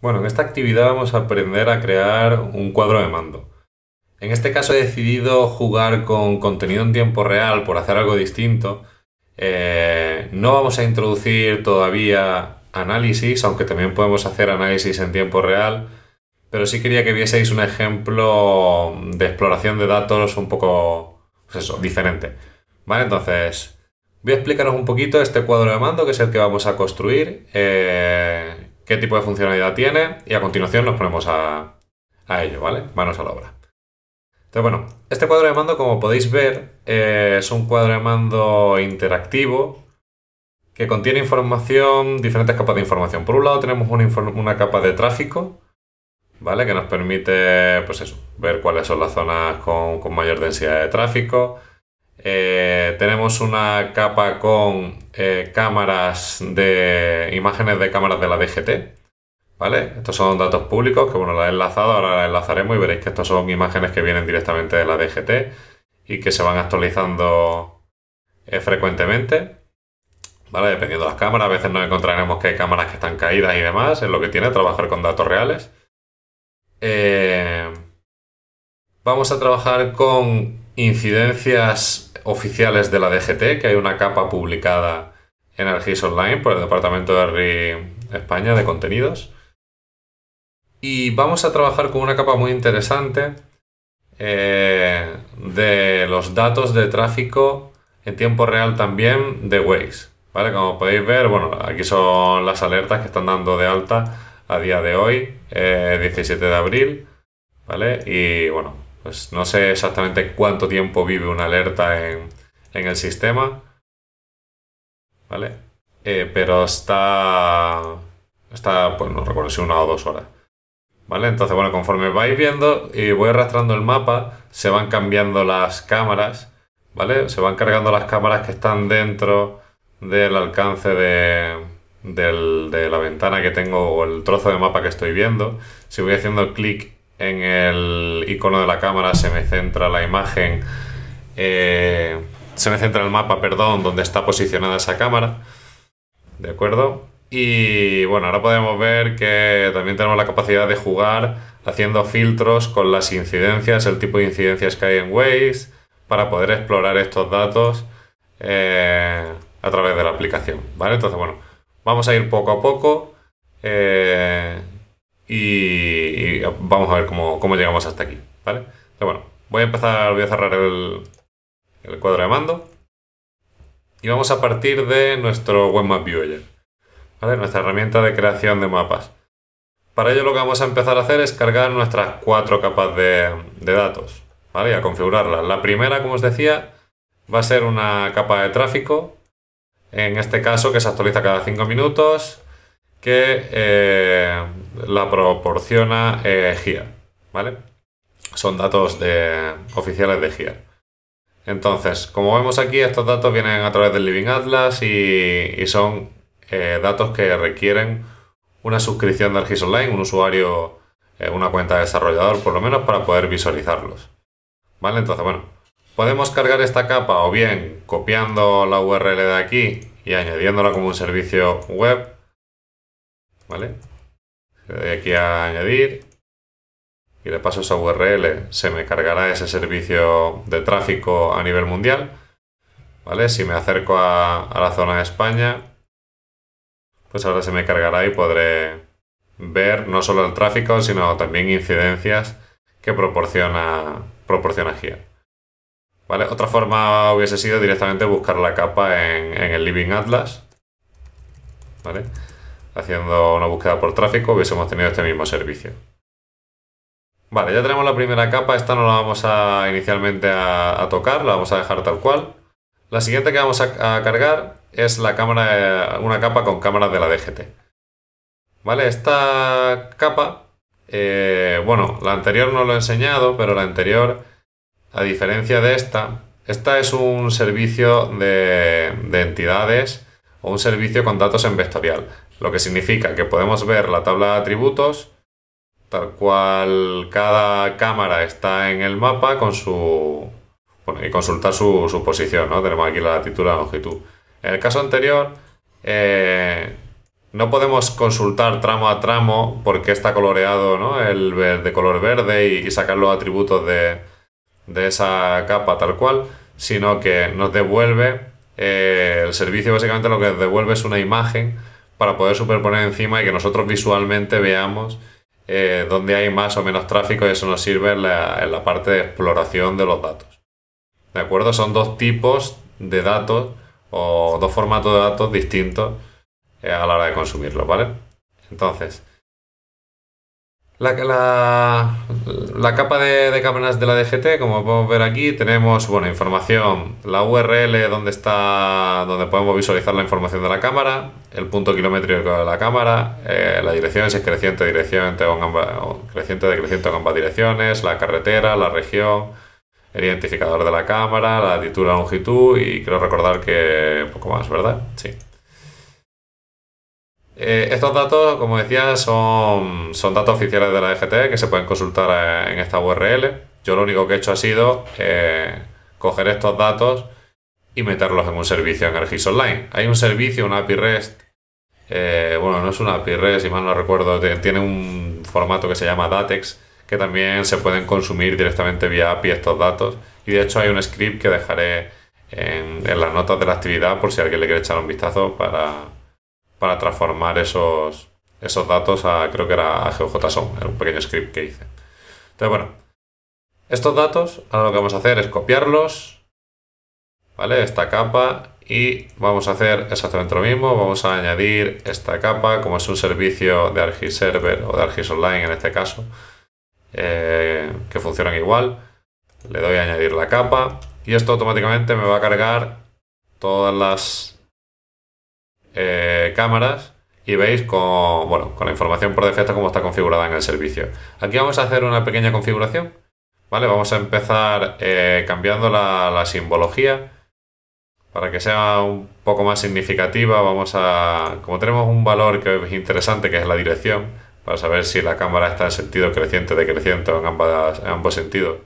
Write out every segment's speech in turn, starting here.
Bueno, en esta actividad vamos a aprender a crear un cuadro de mando. En este caso he decidido jugar con contenido en tiempo real por hacer algo distinto. Eh, no vamos a introducir todavía análisis, aunque también podemos hacer análisis en tiempo real, pero sí quería que vieseis un ejemplo de exploración de datos un poco, pues diferente. Vale, entonces voy a explicaros un poquito este cuadro de mando que es el que vamos a construir. Eh, qué tipo de funcionalidad tiene y a continuación nos ponemos a, ello, ¿vale? Manos a la obra. Entonces, bueno, este cuadro de mando, como podéis ver, eh, es un cuadro de mando interactivo que contiene información, diferentes capas de información. Por un lado tenemos una, capa de tráfico, ¿vale? Que nos permite, pues ver cuáles son las zonas con mayor densidad de tráfico, eh, tenemos una capa con eh, cámaras de imágenes de cámaras de la DGT. ¿Vale? Estos son datos públicos que bueno, la he enlazado, ahora la enlazaremos y veréis que estos son imágenes que vienen directamente de la DGT y que se van actualizando eh, frecuentemente. ¿Vale? Dependiendo de las cámaras, a veces nos encontraremos que hay cámaras que están caídas y demás, es lo que tiene trabajar con datos reales. vamos a trabajar con incidencias oficiales de la DGT, que hay una capa publicada en Argis Online por el departamento de España de contenidos. Y vamos a trabajar con una capa muy interesante eh, de los datos de tráfico en tiempo real también de Waze. Como podéis ver, bueno, aquí son las alertas que están dando de alta a día de hoy, 17 eh, de abril. ¿Vale? Y bueno, pues no sé exactamente cuánto tiempo vive una alerta en, el sistema. ¿Vale? Eh, pero está. Está, pues no recuerdo si una o dos horas. ¿Vale? Entonces, bueno, conforme vais viendo y voy arrastrando el mapa, se van cambiando las cámaras. ¿Vale? Se van cargando las cámaras que están dentro del alcance de, de la ventana que tengo o el trozo de mapa que estoy viendo. Si voy haciendo clic en el icono de la cámara se me centra la imagen, eh, se me centra el mapa, perdón, donde está posicionada esa cámara. ¿De acuerdo? Y bueno, ahora podemos ver que también tenemos la capacidad de jugar haciendo filtros con las incidencias, el tipo de incidencias que hay en Waze, para poder explorar estos datos eh, a través de la aplicación. ¿Vale? Entonces, bueno, vamos a ir poco a poco. Eh, y vamos a ver cómo, llegamos hasta aquí, ¿vale? bueno, voy a empezar, voy a cerrar el, cuadro de mando y vamos a partir de nuestro Webmap Viewer, Nuestra herramienta de creación de mapas. Para ello lo que vamos a empezar a hacer es cargar nuestras cuatro capas de, datos, ¿vale? Y a configurarlas. La primera, como os decía, va a ser una capa de tráfico, en este caso que se actualiza cada cinco minutos, que eh, la proporciona eh, GIA, ¿vale? Son datos de, oficiales de GIA. Entonces, como vemos aquí, estos datos vienen a través del Living Atlas y, son eh, datos que requieren una suscripción de Argis Online, un usuario, eh, una cuenta de desarrollador por lo menos para poder visualizarlos. ¿Vale? Entonces, bueno, podemos cargar esta capa o bien copiando la URL de aquí y añadiéndola como un servicio web. ¿Vale? Le doy aquí a añadir y le paso esa URL. Se me cargará ese servicio de tráfico a nivel mundial. ¿Vale? Si me acerco a, la zona de España, pues ahora se me cargará y podré ver no solo el tráfico, sino también incidencias que proporciona, proporciona GIA. ¿Vale? Otra forma hubiese sido directamente buscar la capa en, en el Living Atlas. ¿Vale? haciendo una búsqueda por tráfico, hubiésemos tenido este mismo servicio. Vale, ya tenemos la primera capa, esta no la vamos a inicialmente a, tocar, la vamos a dejar tal cual. La siguiente que vamos a, cargar es la una capa con cámaras de la DGT. Vale, esta capa, eh, bueno, la anterior no lo he enseñado, pero la anterior, a diferencia de esta, esta es un servicio de entidades o un servicio con datos en vectorial lo que significa que podemos ver la tabla de atributos tal cual cada cámara está en el mapa con su... Bueno, y consultar su, posición, Tenemos aquí la latitud y la longitud. En el caso anterior, eh, no podemos consultar tramo a tramo porque está coloreado de color verde y, sacar los atributos de, esa capa tal cual, sino que nos devuelve eh, el servicio, básicamente lo que devuelve es una imagen para poder superponer encima y que nosotros visualmente veamos eh, dónde hay más o menos tráfico y eso nos sirve en la, en la parte de exploración de los datos. ¿De acuerdo? Son dos tipos de datos o dos formatos de datos distintos eh, a la hora de consumirlos, ¿vale? Entonces, la, la, la, capa de, de cámaras de la DGT, como podemos ver aquí, tenemos bueno, información, la URL donde está, donde podemos visualizar la información de la cámara, el punto kilométrico de la cámara, eh, la dirección, si es creciente, dirección o, o creciente, decreciente o ambas direcciones, la carretera, la región, el identificador de la cámara, la latitud, la longitud y creo recordar que poco más, ¿verdad? Sí. Eh, estos datos, como decía, son, son datos oficiales de la DGT e que se pueden consultar en esta URL. Yo lo único que he hecho ha sido eh, coger estos datos y meterlos en un servicio en ArcGIS Online. Hay un servicio, un API REST, eh, bueno, no es un API REST, si mal no recuerdo, tiene un formato que se llama Datex, que también se pueden consumir directamente vía API estos datos. Y de hecho hay un script que dejaré en, en las notas de la actividad por si alguien le quiere echar un vistazo para, para transformar esos, esos datos a, creo que era a GeoJSON, era un pequeño script que hice. Entonces, bueno, estos datos, ahora lo que vamos a hacer es copiarlos, ¿vale? Esta capa y vamos a hacer exactamente lo mismo, vamos a añadir esta capa, como es un servicio de ArcGIS Server o de ArcGIS Online en este caso, eh, que funcionan igual. Le doy a añadir la capa y esto automáticamente me va a cargar todas las eh, cámaras y veis con, bueno, con la información por defecto cómo está configurada en el servicio. Aquí vamos a hacer una pequeña configuración. ¿vale? Vamos a empezar eh, cambiando la, simbología para que sea un poco más significativa. Vamos a, como tenemos un valor que es interesante, que es la dirección, para saber si la cámara está en sentido creciente, decreciente en ambos sentidos.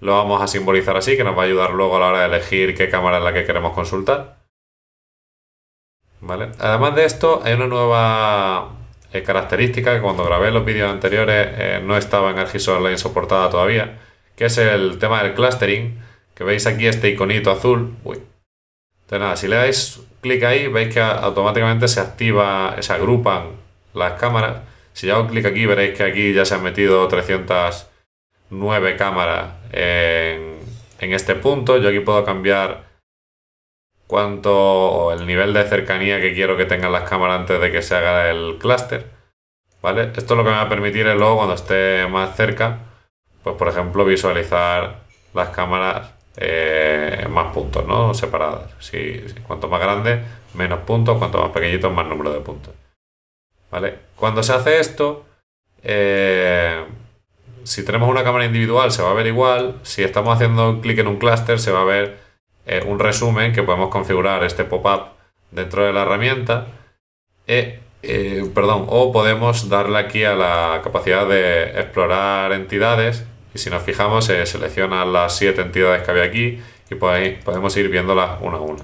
Lo vamos a simbolizar así, que nos va a ayudar luego a la hora de elegir qué cámara es la que queremos consultar. Además de esto, hay una nueva eh, característica que cuando grabé los vídeos anteriores eh, no estaba en ArcGIS Online soportada todavía, que es el tema del clustering, que veis aquí este iconito azul. Uy. nada, si le dais clic ahí, veis que automáticamente se activa, se agrupan las cámaras. Si hago clic aquí, veréis que aquí ya se han metido 309 cámaras en este punto. Yo aquí puedo cambiar cuánto el nivel de cercanía que quiero que tengan las cámaras antes de que se haga el clúster. ¿Vale? Esto lo que me va a permitir es luego cuando esté más cerca, pues por ejemplo visualizar las cámaras eh, más puntos, ¿no? Separadas. Si, cuanto más grande, menos puntos, cuanto más pequeñito, más número de puntos. ¿Vale? Cuando se hace esto, eh, si tenemos una cámara individual se va a ver igual, si estamos haciendo clic en un clúster se va a ver eh, un resumen que podemos configurar este pop-up dentro de la herramienta. E, eh, perdón, o podemos darle aquí a la capacidad de explorar entidades y si nos fijamos se las siete entidades que había aquí y pues podemos ir viéndolas una a una.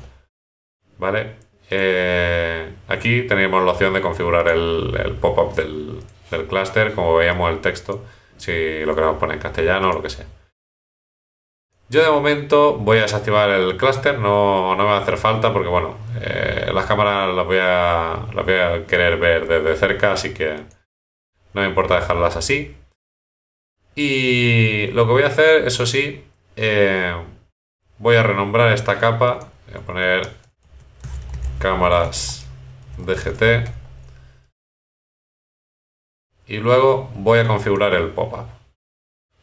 ¿Vale? Eh, aquí tenemos la opción de configurar el, pop-up del, del clúster, como veíamos el texto, si lo queremos poner en castellano o lo que sea. Yo de momento voy a desactivar el clúster, no, me va a hacer falta porque bueno, eh, las cámaras las voy, a, voy a querer ver desde cerca, así que no me importa dejarlas así. Y lo que voy a hacer, eso sí, eh, voy a renombrar esta capa, voy a poner cámaras DGT y luego voy a configurar el pop-up.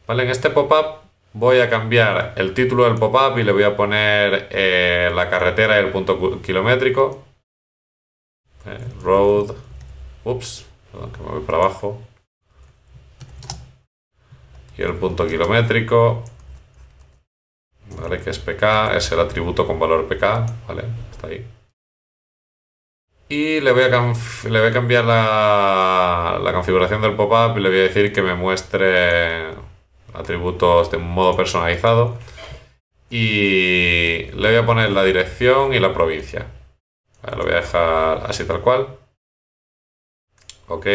¿Vale? En este pop-up voy a cambiar el título del pop-up y le voy a poner eh, la carretera y el punto kilométrico. Eh, road. Ups, perdón, que me voy para abajo. Y el punto kilométrico. Vale, que es PK, es el atributo con valor PK, vale, está ahí. Y le voy a, le voy a cambiar la, la configuración del pop-up y le voy a decir que me muestre atributos de modo personalizado. Y le voy a poner la dirección y la provincia. lo voy a dejar así tal cual. Ok.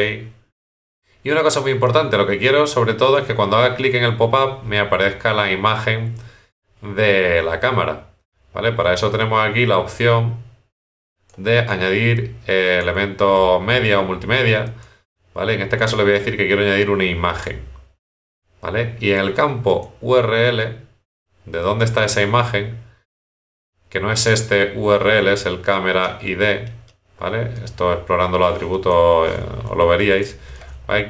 Y una cosa muy importante, lo que quiero sobre todo es que cuando haga clic en el pop-up me aparezca la imagen de la cámara. ¿Vale? Para eso tenemos aquí la opción de añadir eh, elementos media o multimedia. ¿Vale? En este caso le voy a decir que quiero añadir una imagen. Y en el campo URL, de dónde está esa imagen, que no es este URL, es el cámara ID, ¿vale? Esto explorando los atributos eh, lo veríais.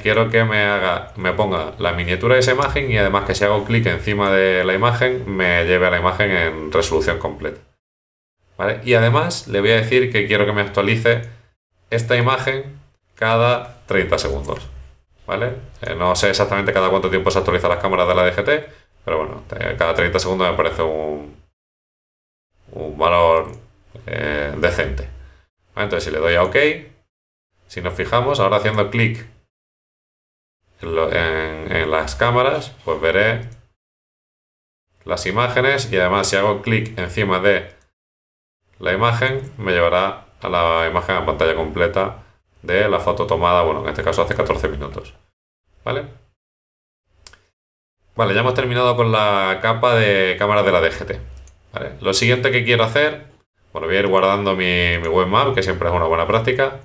Quiero que me haga, me ponga la miniatura de esa imagen y además que si hago clic encima de la imagen me lleve a la imagen en resolución completa. Y además le voy a decir que quiero que me actualice esta imagen cada 30 segundos. Eh, no sé exactamente cada cuánto tiempo se actualizan las cámaras de la DGT, pero bueno, cada 30 segundos me parece un, un valor eh, decente. Entonces, si le doy a OK, si nos fijamos, ahora haciendo clic en, las cámaras, pues veré las imágenes y además si hago clic encima de la imagen me llevará a la imagen a pantalla completa de la foto tomada, bueno, en este caso hace 14 minutos. ¿Vale? Vale, ya hemos terminado con la capa de cámaras de la DGT. Lo siguiente que quiero hacer, bueno, voy a ir guardando mi, webmap, que siempre es una buena práctica.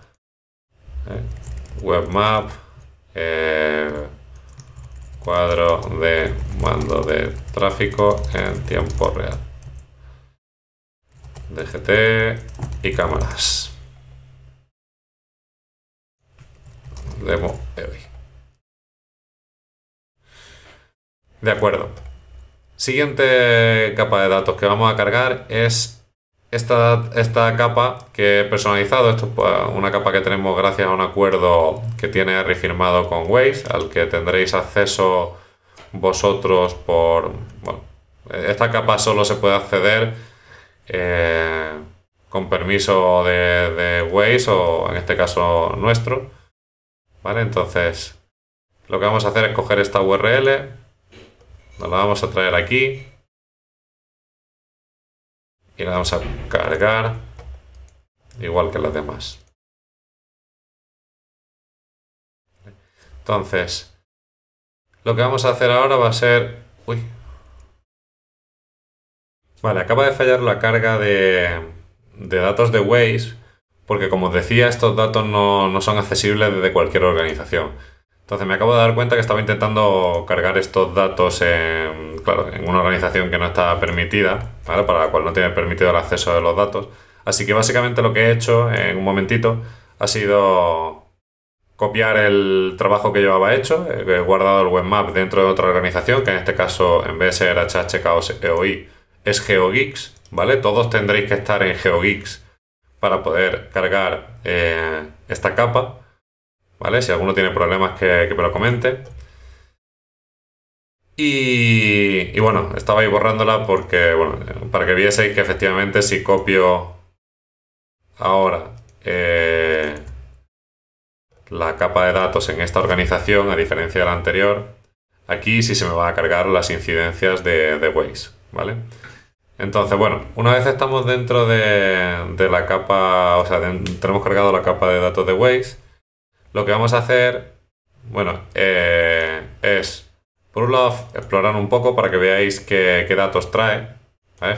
¿eh? Webmap, eh, cuadro de mando de tráfico en tiempo real. DGT y cámaras. demo de De acuerdo. Siguiente capa de datos que vamos a cargar es esta, capa que he personalizado. Esto es pues, una capa que tenemos gracias a un acuerdo que tiene refirmado con Waze, al que tendréis acceso vosotros por... Bueno, esta capa solo se puede acceder eh, con permiso de, de Waze o en este caso nuestro. ¿Vale? Entonces, lo que vamos a hacer es coger esta URL, nos la vamos a traer aquí y la vamos a cargar igual que las demás. Entonces, lo que vamos a hacer ahora va a ser... Uy. Vale, acaba de fallar la carga de, de datos de Waze porque como os decía, estos datos no, son accesibles desde cualquier organización. Entonces me acabo de dar cuenta que estaba intentando cargar estos datos en, una organización que no está permitida, para la cual no tiene permitido el acceso de los datos. Así que básicamente lo que he hecho en un momentito ha sido copiar el trabajo que yo había hecho, he guardado el webmap dentro de otra organización, que en este caso en vez de ser EOI es GeoGeeks, ¿vale? Todos tendréis que estar en GeoGeeks para poder cargar eh, esta capa. ¿Vale? Si alguno tiene problemas que, me lo comente. Y, bueno, estaba ahí borrándola porque, bueno, para que vieseis que efectivamente si copio ahora eh, la capa de datos en esta organización, a diferencia de la anterior, aquí sí se me van a cargar las incidencias de, de Waze, ¿vale? Entonces, bueno, una vez estamos dentro de, la capa, o sea, tenemos cargado la capa de datos de Waze, lo que vamos a hacer, bueno, eh, es, por un lado, explorar un poco para que veáis qué, datos trae.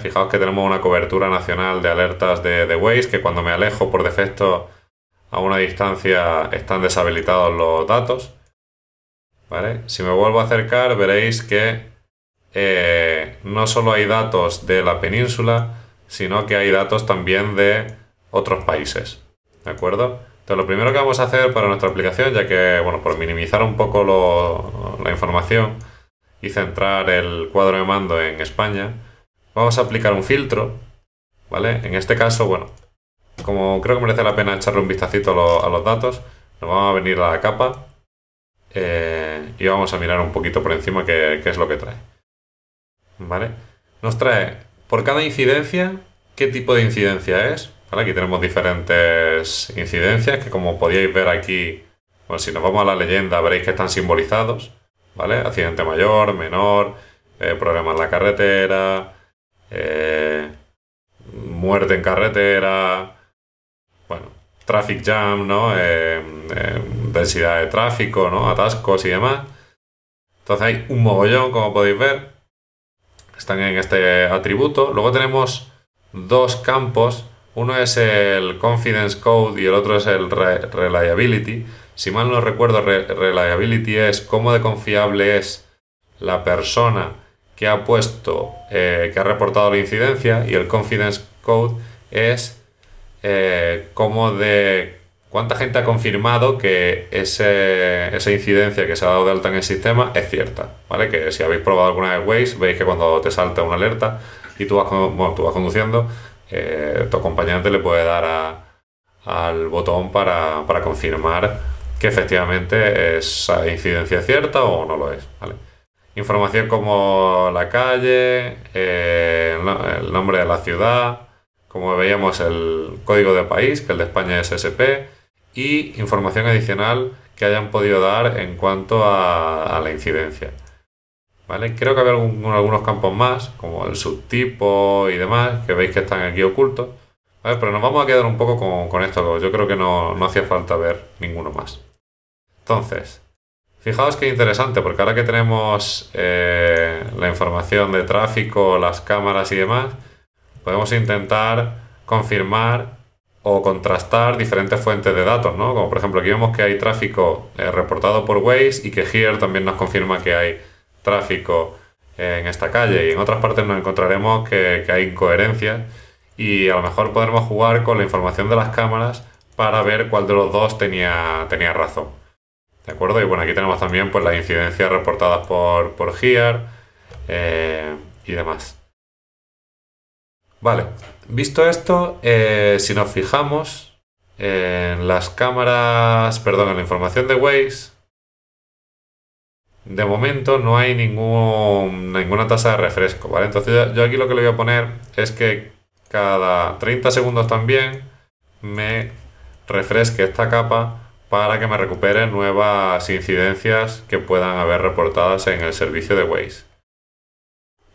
Fijaos que tenemos una cobertura nacional de alertas de, de Waze, que cuando me alejo por defecto a una distancia están deshabilitados los datos. Si me vuelvo a acercar, veréis que eh, no solo hay datos de la península, sino que hay datos también de otros países. ¿De acuerdo? Entonces, lo primero que vamos a hacer para nuestra aplicación, ya que, bueno, por minimizar un poco la información y centrar el cuadro de mando en España, vamos a aplicar un filtro, ¿vale? En este caso, bueno, como creo que merece la pena echarle un vistacito a, los datos, nos vamos a venir a la capa eh, y vamos a mirar un poquito por encima qué es lo que trae. ¿vale? Nos trae por cada incidencia qué tipo de incidencia es. Aquí tenemos diferentes incidencias que como podéis ver aquí, si nos vamos a la leyenda veréis que están simbolizados. ¿Vale? Accidente mayor, menor, eh, problema en la carretera, eh, muerte en carretera, bueno, traffic jam, ¿no? Eh, densidad de tráfico, ¿no? Atascos y demás. Entonces hay un mogollón, como podéis ver están en este atributo. Luego tenemos dos campos. Uno es el Confidence Code y el otro es el Reliability. Si mal no recuerdo, Reliability es cómo de confiable es la persona que ha puesto, eh, que ha reportado la incidencia. Y el Confidence Code es eh, cómo de ¿Cuánta gente ha confirmado que ese, esa incidencia que se ha dado de alta en el sistema es cierta? ¿Vale? Que si habéis probado alguna vez Waze, veis que cuando te salta una alerta y tú vas, bueno, tú vas conduciendo, eh, tu acompañante le puede dar al botón para, confirmar que efectivamente esa incidencia es cierta o no lo es. Información como la calle, eh, el nombre de la ciudad, como veíamos el código de país, que el de España es SP, y información adicional que hayan podido dar en cuanto a, la incidencia. ¿Vale? Creo que había algunos campos más, como el subtipo y demás, que veis que están aquí ocultos. Pero nos vamos a quedar un poco con, con esto, yo creo que no, no hacía falta ver ninguno más. Entonces, fijaos que interesante, porque ahora que tenemos eh, la información de tráfico, las cámaras y demás, podemos intentar confirmar o contrastar diferentes fuentes de datos, ¿no? Como por ejemplo aquí vemos que hay tráfico eh, reportado por Waze y que Here también nos confirma que hay tráfico eh, en esta calle y en otras partes nos encontraremos que, hay incoherencias y a lo mejor podremos jugar con la información de las cámaras para ver cuál de los dos tenía, tenía razón. ¿De acuerdo? Y bueno, aquí tenemos también pues, las incidencias reportadas por, por eh, y demás. Vale, visto esto, eh, si nos fijamos en las cámaras, perdón, en la información de Waze, de momento no hay ninguna tasa de refresco, ¿vale? Entonces yo aquí lo que le voy a poner es que cada 30 segundos también me refresque esta capa para que me recupere nuevas incidencias que puedan haber reportadas en el servicio de Waze.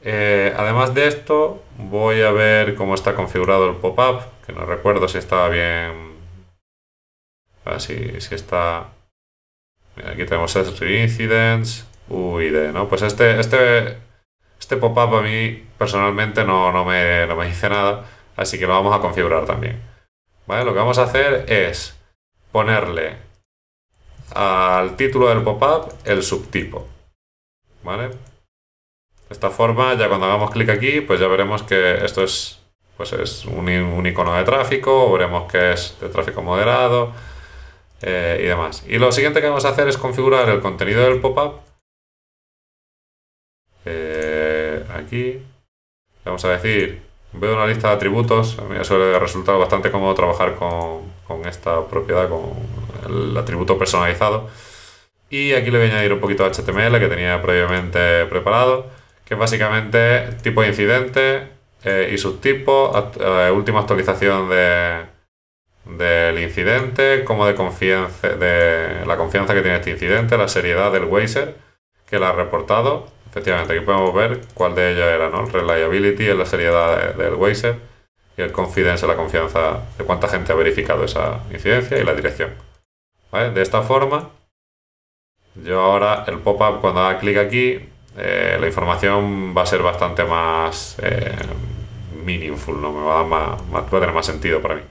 Eh, además de esto, voy a ver cómo está configurado el pop-up, que no recuerdo si estaba bien... así si, si está... aquí tenemos s Incidents, UID, ¿no? Pues este, este, este pop-up a mí personalmente no, me, me dice nada, así que lo vamos a configurar también. ¿Vale? Lo que vamos a hacer es ponerle al título del pop-up el subtipo. ¿Vale? De esta forma, ya cuando hagamos clic aquí, pues ya veremos que esto es, pues es un, icono de tráfico, veremos que es de tráfico moderado eh, y demás. Y lo siguiente que vamos a hacer es configurar el contenido del pop-up. Eh, aquí vamos a decir, veo una lista de atributos, a mí me suele resultar bastante cómodo trabajar con, con esta propiedad, con el atributo personalizado. Y aquí le voy a añadir un poquito de HTML que tenía previamente preparado que básicamente tipo de incidente eh, y subtipo, eh, última actualización del incidente, como de confianza, de la confianza que tiene este incidente, la seriedad del Wazer que la ha reportado. Efectivamente, aquí podemos ver cuál de ellas era, ¿no? Reliability es la seriedad del Wazer y el confidence la confianza de cuánta gente ha verificado esa incidencia y la dirección. De esta forma, yo ahora el pop-up cuando haga clic aquí eh, la información va a ser bastante más eh, meaningful, ¿no? Me va a, tener más sentido para mí.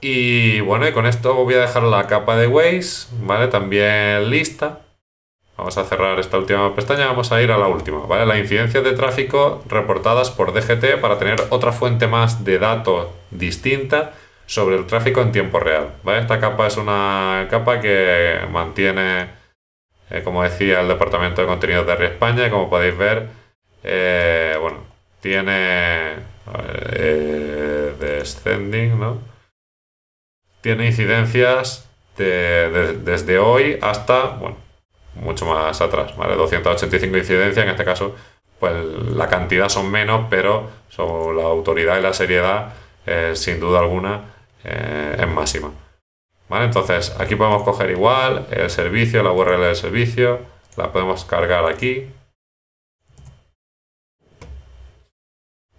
Y bueno, y con esto voy a dejar la capa de Waze, ¿vale? También lista. Vamos a cerrar esta última pestaña, vamos a ir a la última, ¿vale? Las incidencias de tráfico reportadas por DGT para tener otra fuente más de datos distinta sobre el tráfico en tiempo real, ¿vale? Esta capa es una capa que mantiene eh, como decía, el Departamento de Contenidos de Río España. como podéis ver, eh, bueno, tiene eh, descending, Tiene incidencias desde hoy hasta, bueno, mucho más atrás, ¿vale? 285 incidencias, en este caso, pues la cantidad son menos, pero son la autoridad y la seriedad, sin duda alguna, es máxima. Entonces aquí podemos coger igual el servicio, la URL del servicio, la podemos cargar aquí.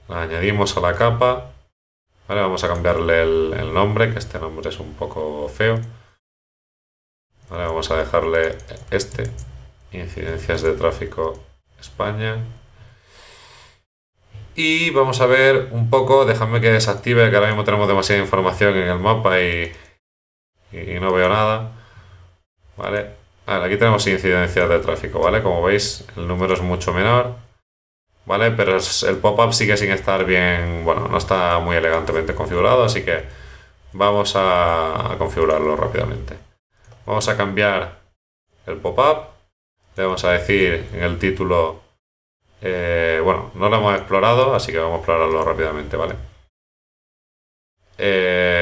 La añadimos a la capa. Vamos a cambiarle el, nombre, que este nombre es un poco feo. Vamos a dejarle este, incidencias de tráfico España. Y vamos a ver un poco, déjame que desactive, que ahora mismo tenemos demasiada información en el mapa y, y no veo nada. ¿Vale? aquí tenemos incidencia de tráfico, ¿vale? Como veis, el número es mucho menor, ¿vale? Pero el pop-up sigue sin estar bien, bueno, no está muy elegantemente configurado, así que vamos a, configurarlo rápidamente. Vamos a cambiar el pop-up, le vamos a decir en el título, eh, bueno, no lo hemos explorado, así que vamos a explorarlo rápidamente, ¿vale? Eh,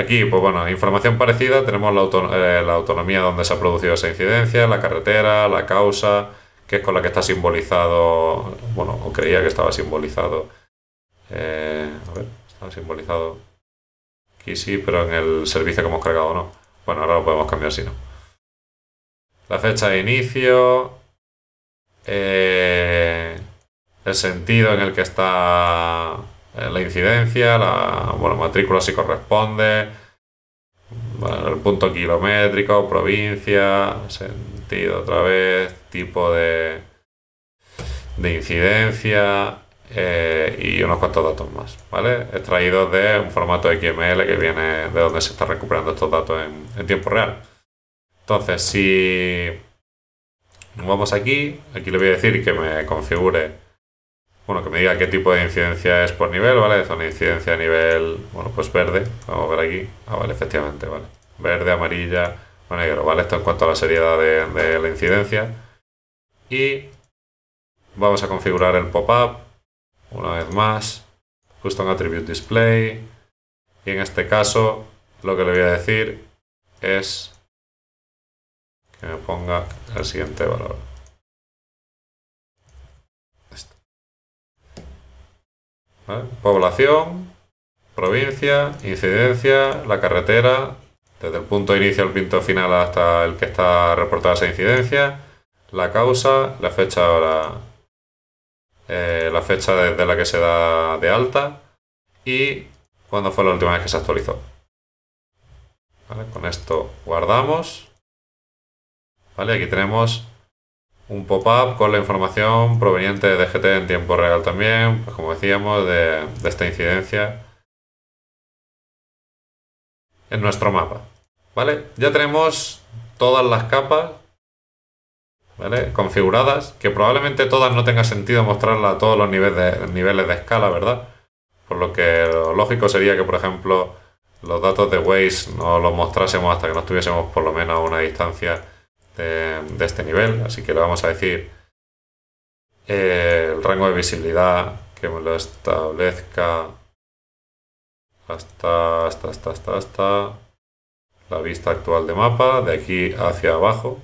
Aquí, pues bueno, información parecida, tenemos eh, la, autonomía donde se ha producido esa incidencia, la carretera, la causa, que es con la que está simbolizado, bueno, o creía que estaba simbolizado, eh, a ver, estaba simbolizado aquí sí, pero en el servicio que hemos cargado no. Bueno, ahora lo podemos cambiar si no. La fecha de inicio, eh, el sentido en el que está eh, la incidencia, la bueno, matrícula si corresponde, el punto kilométrico, provincia, sentido otra vez, tipo de, de incidencia eh, y unos cuantos datos más, ¿vale? Extraídos de un formato XML que viene de donde se está recuperando estos datos en, en tiempo real. Entonces, si vamos aquí, aquí le voy a decir que me configure bueno, que me diga qué tipo de incidencia es por nivel, ¿vale? Es una incidencia a nivel, bueno, pues verde, vamos a ver aquí, ah, vale, efectivamente, vale, verde, amarilla, bueno, negro, ¿vale? Esto en cuanto a la seriedad de, de la incidencia. Y vamos a configurar el pop-up, una vez más, custom attribute display, y en este caso lo que le voy a decir es que me ponga el siguiente valor. ¿eh? Población, provincia, incidencia, la carretera, desde el punto de inicio al punto final hasta el que está reportada esa incidencia, la causa, la fecha ahora, eh, la fecha desde la que se da de alta y cuándo fue la última vez que se actualizó. Con esto guardamos. Aquí tenemos un pop-up con la información proveniente de GT en tiempo real también, pues, como decíamos, de, esta incidencia en nuestro mapa. ¿Vale? Ya tenemos todas las capas configuradas, que probablemente todas no tenga sentido mostrarlas a todos los niveles de, niveles de escala, ¿verdad? Por lo que lo lógico sería que, por ejemplo, los datos de Waze no los mostrásemos hasta que no estuviésemos por lo menos a una distancia de, este nivel, así que le vamos a decir eh, el rango de visibilidad que me lo establezca hasta, hasta, hasta, hasta, hasta la vista actual de mapa, de aquí hacia abajo.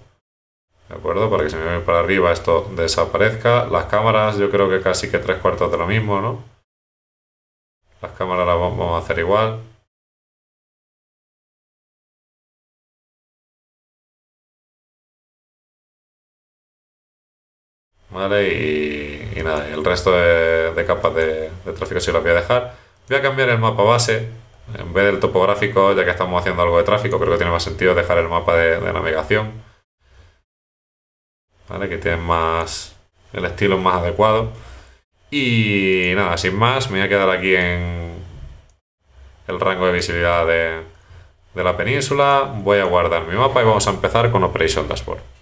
¿De acuerdo? Para que se me vea para arriba esto desaparezca. Las cámaras, yo creo que casi que tres cuartos de lo mismo, ¿no? Las cámaras las vamos a hacer igual. Y, nada, el resto de, capas de, tráfico sí las voy a dejar. Voy a cambiar el mapa base, en vez del topográfico, ya que estamos haciendo algo de tráfico, creo que tiene más sentido dejar el mapa de, navegación, Que tiene más, el estilo más adecuado. Y nada, sin más, me voy a quedar aquí en el rango de visibilidad de, de la península, voy a guardar mi mapa y vamos a empezar con Operation Dashboard.